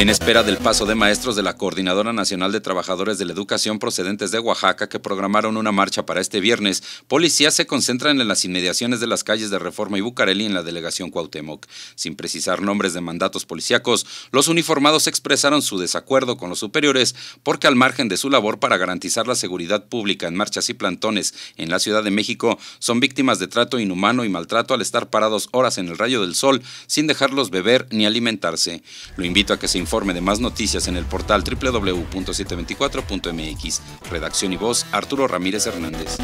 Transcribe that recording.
En espera del paso de maestros de la Coordinadora Nacional de Trabajadores de la Educación procedentes de Oaxaca que programaron una marcha para este viernes, policías se concentran en las inmediaciones de las calles de Reforma y Bucareli en la delegación Cuauhtémoc. Sin precisar nombres de mandatos policíacos, los uniformados expresaron su desacuerdo con los superiores porque al margen de su labor para garantizar la seguridad pública en marchas y plantones en la Ciudad de México, son víctimas de trato inhumano y maltrato al estar parados horas en el rayo del sol sin dejarlos beber ni alimentarse. Lo invito a que se informe de más noticias en el portal www.724.mx. Redacción y voz, Arturo Ramírez Hernández.